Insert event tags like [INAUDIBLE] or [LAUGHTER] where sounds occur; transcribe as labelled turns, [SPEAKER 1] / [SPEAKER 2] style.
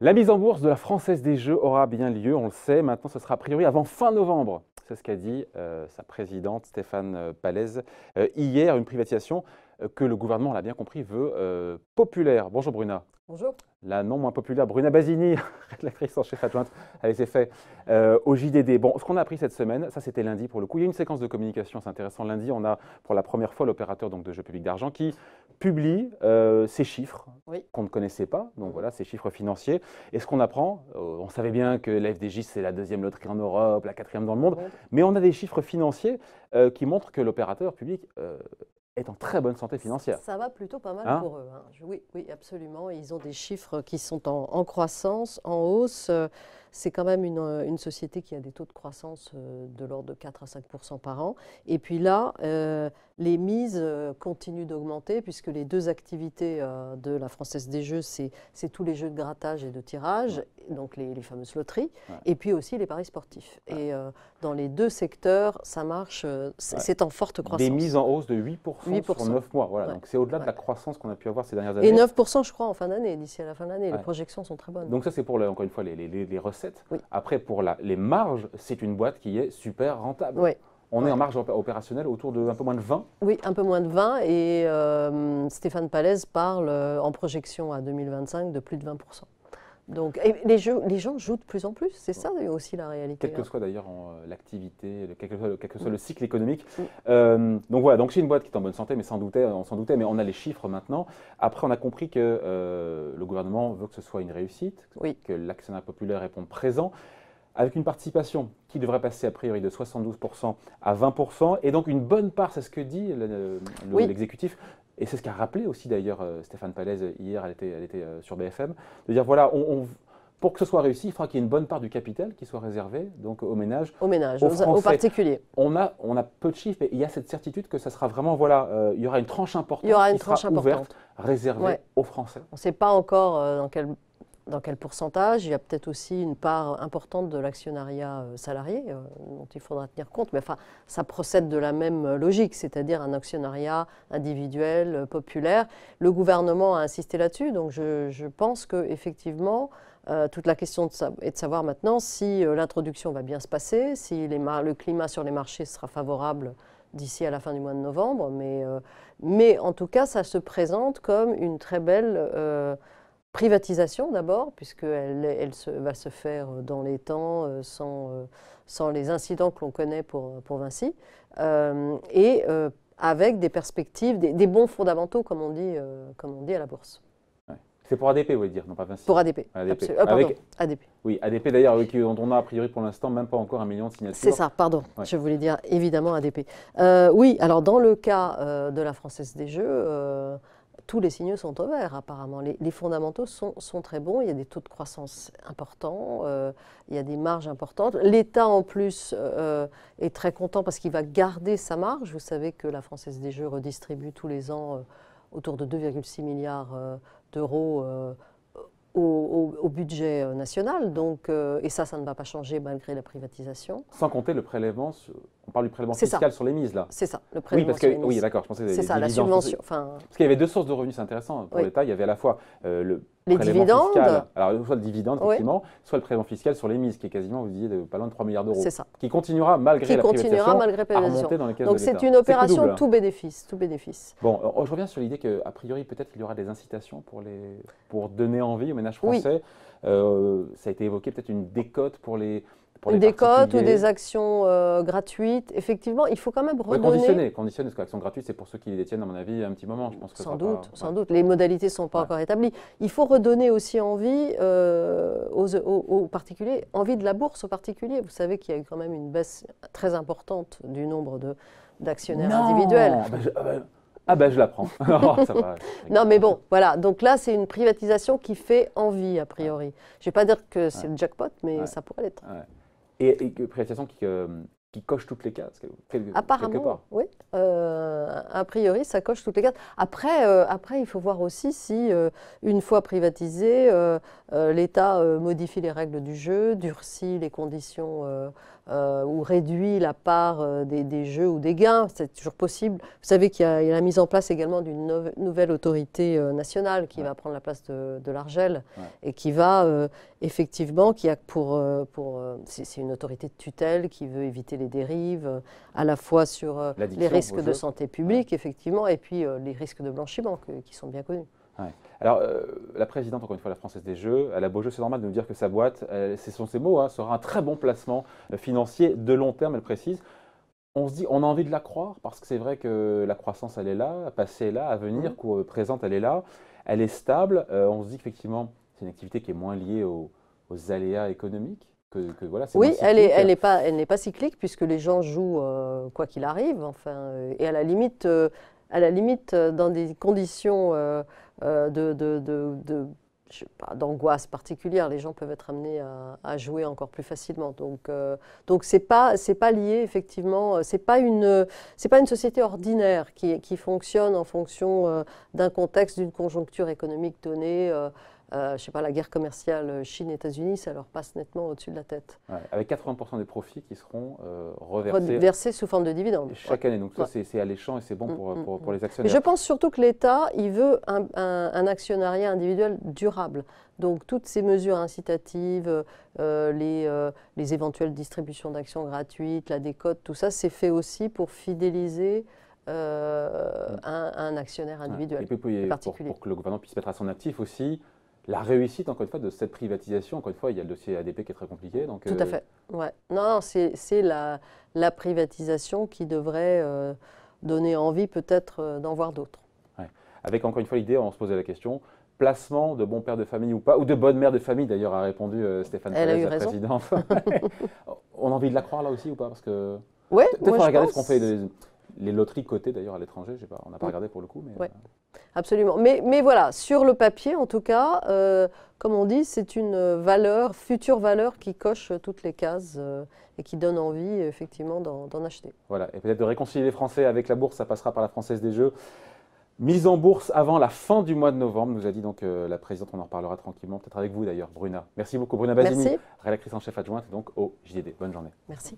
[SPEAKER 1] La mise en bourse de la Française des Jeux aura bien lieu, on le sait. Maintenant, ce sera a priori avant fin novembre. C'est ce qu'a dit euh, sa présidente Stéphane euh, Palaise euh, hier, une privatisation que le gouvernement, on l'a bien compris, veut populaire. Bonjour Bruna. Bonjour. La non moins populaire Bruna Basini, [LAUGHS] rédactrice en chef adjointe à les effets au JDD. Bon, ce qu'on a appris cette semaine, ça c'était lundi pour le coup, il y a une séquence de communication, c'est intéressant. Lundi, on a pour la première fois l'opérateur de jeux publics d'argent qui publie euh, ces chiffres qu'on ne connaissait pas, donc mhm. voilà, ces chiffres financiers. Et ce qu'on apprend, euh, on savait bien que la FDJ, c'est la deuxième loterie en Europe, la quatrième dans le monde, mais on a des chiffres financiers euh, qui montrent que l'opérateur public est en très bonne santé financière. Ça,
[SPEAKER 2] va plutôt pas mal hein pour eux. Hein. Oui, oui, absolument. Ils ont des chiffres qui sont en, en croissance, en hausse c'est quand même euh, une, société qui a des taux de croissance euh, de l'ordre de 4 à 5 par an. Et puis là, euh, les mises continuent d'augmenter puisque les deux activités de la Française des Jeux, c'est tous les jeux de grattage et de tirage, donc les, fameuses loteries, et puis aussi les paris sportifs. Et dans les deux secteurs, ça marche, c'est en forte croissance. Des mises en
[SPEAKER 1] hausse de 8, 8 sur 9 mois. Voilà. Donc c'est au-delà de la croissance qu'on a pu avoir ces dernières années. Et 9
[SPEAKER 2] je crois, en fin d'année, d'ici à la fin d'année. Les projections sont très bonnes. Donc
[SPEAKER 1] ça, c'est pour, encore une fois, les recettes après, pour la, les marges, c'est une boîte qui est super rentable. On est en marge opérationnelle autour de un peu moins de 20
[SPEAKER 2] Oui, un peu moins de 20. Et euh, Stéphane Palaise parle euh, en projection à 2025 de plus de 20 donc, les, gens jouent de plus en plus, c'est ça aussi la réalité. Quelle que
[SPEAKER 1] soit d'ailleurs euh, l'activité, quel que soit, le, cycle économique. Mm. Euh, donc voilà, donc c'est une boîte qui est en bonne santé, mais sans doute, on s'en doutait, mais on a les chiffres maintenant. Après, on a compris que euh, le gouvernement veut que ce soit une réussite, que l'actionnaire populaire réponde présent, avec une participation qui devrait passer a priori de 72% à 20%, et donc une bonne part, c'est ce que dit l'exécutif, et c'est ce qu'a rappelé aussi d'ailleurs euh, Stéphane Palaise euh, hier, elle était, elle était euh, sur BFM, de dire voilà, pour que ce soit réussi, il faudra qu'il y ait une bonne part du capital qui soit réservée donc aux ménages, aux, ménages, aux, particuliers. On a, on a peu de chiffres, mais il y a cette certitude que ça sera vraiment, voilà, il y aura une tranche importante il y aura une tranche ouverte, réservée aux Français.
[SPEAKER 2] On ne sait pas encore dans quel dans quel pourcentage. Il y a peut-être aussi une part importante de l'actionnariat euh, salarié euh, dont il faudra tenir compte. Mais enfin, ça procède de la même logique, c'est-à-dire un actionnariat individuel, euh, populaire. Le gouvernement a insisté là-dessus, donc je, pense qu'effectivement, effectivement, toute la question est de savoir maintenant si l'introduction va bien se passer, si le climat sur les marchés sera favorable d'ici à la fin du mois de novembre. mais en tout cas, ça se présente comme une très belle privatisation d'abord, puisqu'elle elle se, va se faire euh, dans les temps, euh, sans, euh, sans les incidents que l'on connaît pour, pour Vinci, et avec des perspectives, des, bons fondamentaux, comme on dit, comme on dit à la bourse.
[SPEAKER 1] C'est pour ADP, vous voulez dire, non pas Vinci. Pour ADP. ADP. Avec... ADP. Oui, ADP d'ailleurs, dont on a a priori pour l'instant même pas encore un million de signatures. C'est ça,
[SPEAKER 2] pardon. Je voulais dire évidemment ADP. oui, alors dans le cas de la Française des Jeux, tous les signaux sont au vert, apparemment. Les, fondamentaux sont, sont, très bons. Il y a des taux de croissance importants, euh, il y a des marges importantes. L'État, en plus, euh, euh, est très content parce qu'il va garder sa marge. Vous savez que la Française des Jeux redistribue tous les ans autour de 2,6 milliards d'euros. Au, budget national, donc et ça, ça ne va pas changer malgré la privatisation.
[SPEAKER 1] Sans compter le prélèvement on parle du prélèvement fiscal sur les mises, là. C'est ça, le prélèvement oui, parce que, sur Oui, d'accord, je pensais C'est ça, la subvention. Parce qu'il y avait deux sources de revenus, c'est intéressant pour l'État. Il y avait à la fois euh, le les prélèvement dividendes. fiscal, alors soit le dividende, effectivement, soit le prélèvement fiscal sur les mises, qui est quasiment, vous disiez, de, pas loin de 3 milliards d'euros. C'est ça. Qui continuera malgré qui continuera malgré Donc c'est une opération tout
[SPEAKER 2] bénéfice, tout bénéfice.
[SPEAKER 1] Bon, euh, je reviens sur l'idée qu'a priori, peut-être qu'il y aura des incitations pour, les, pour donner envie aux ménages français. Euh, ça a été évoqué, peut-être une décote pour les
[SPEAKER 2] des cotes ou des actions euh, gratuites. Effectivement, il faut quand même redonner...
[SPEAKER 1] conditionner, parce que l'action gratuite, c'est pour ceux qui les détiennent, à mon avis, un petit moment. Je pense que sans doute,
[SPEAKER 2] sans doute. Les modalités ne sont pas encore établies. Il faut redonner aussi envie euh, aux, aux, particuliers, envie de la bourse aux particuliers. Vous savez qu'il y a eu quand même une baisse très importante du nombre d'actionnaires individuels.
[SPEAKER 1] Ah ben je la prends. [LAUGHS] Oh, non mais
[SPEAKER 2] bon, voilà. Donc là, c'est une privatisation qui fait envie, a priori. Je ne vais pas dire que c'est le jackpot, mais ça pourrait l'être. Ouais
[SPEAKER 1] et, et qui, euh, coche toutes les cases. Apparemment,
[SPEAKER 2] oui. Euh, a priori, ça coche toutes les cases. Après, euh, après il faut voir aussi si, une fois privatisé, l'État modifie les règles du jeu, durcit les conditions euh, ou réduit la part euh, des, jeux ou des gains, c'est toujours possible. Vous savez qu'il y, a la mise en place également d'une nouvelle autorité euh, nationale qui va prendre la place de, de l'Argel et qui va effectivement, qui a pour, pour c'est une autorité de tutelle qui veut éviter les dérives, à la fois sur les risques de santé publique, effectivement, et puis les risques de blanchiment qui sont bien connus.
[SPEAKER 1] Alors, euh, la présidente, encore une fois, la Française des Jeux, elle a beau jeu, c'est normal de nous dire que sa boîte, ce sont ses mots, hein, sera un très bon placement euh, financier de long terme, elle précise. On se dit, on a envie de la croire, parce que c'est vrai que la croissance, elle est là, passée est là, à venir, mmh. présente, elle est là, elle est stable. Euh, on se dit qu'effectivement, c'est une activité qui est moins liée aux, aléas économiques. oui, elle n'est
[SPEAKER 2] pas, pas cyclique puisque les gens jouent quoi qu'il arrive. Enfin, et à la limite, à la limite, euh, dans des conditions euh, euh, de, d'angoisse particulière, les gens peuvent être amenés à, jouer encore plus facilement. Donc, donc c'est pas c'est pas lié effectivement, c'est pas une c'est pas une société ordinaire qui, qui fonctionne en fonction d'un contexte, d'une conjoncture économique donnée. Euh, je ne sais pas, la guerre commerciale euh, Chine-États-Unis, ça leur passe nettement au-dessus de la tête.
[SPEAKER 1] avec 80% des profits qui seront euh, reversés. Reversés
[SPEAKER 2] sous forme de dividendes. Chaque
[SPEAKER 1] année. Donc ça, c'est alléchant et c'est bon mm, pour, mm, mm. les actionnaires. je
[SPEAKER 2] pense surtout que l'État, il veut un, actionnariat individuel durable. Donc toutes ces mesures incitatives, les, éventuelles distributions d'actions gratuites, la décote, tout ça, c'est fait aussi pour fidéliser un, actionnaire individuel.
[SPEAKER 1] particulier. pour que le gouvernement puisse mettre à son actif aussi la réussite, encore une fois, de cette privatisation. Encore une fois, il y a le dossier ADP qui est très compliqué. Donc, Tout à euh, fait.
[SPEAKER 2] Ouais. Non, non c'est la, la, privatisation qui devrait euh, donner envie peut-être euh, d'en voir d'autres.
[SPEAKER 1] Avec encore une fois l'idée, on se posait la question, placement de bon père de famille ou pas, ou de bonne mère de famille d'ailleurs, a répondu Stéphane Pérez, la présidente. [LAUGHS] on a envie de la croire là aussi ou pas Parce que...
[SPEAKER 2] Ouais, Peut-être regarder ce qu'on fait.
[SPEAKER 1] Les loteries cotées d'ailleurs à l'étranger, on n'a pas mm. regardé pour le coup. Mais, euh,
[SPEAKER 2] Absolument. Mais, mais, voilà, sur le papier en tout cas, euh, comme on dit, c'est une valeur, future valeur qui coche toutes les cases euh, et qui donne envie effectivement d'en acheter.
[SPEAKER 1] Voilà, et peut-être de réconcilier les Français avec la bourse, ça passera par la Française des Jeux. Mise en bourse avant la fin du mois de novembre, nous a dit donc la présidente. On en reparlera tranquillement, peut-être avec vous d'ailleurs, Bruna. Merci beaucoup, Bruna Bazini, rédactrice en chef adjointe donc au JDD. Bonne journée.
[SPEAKER 2] Merci.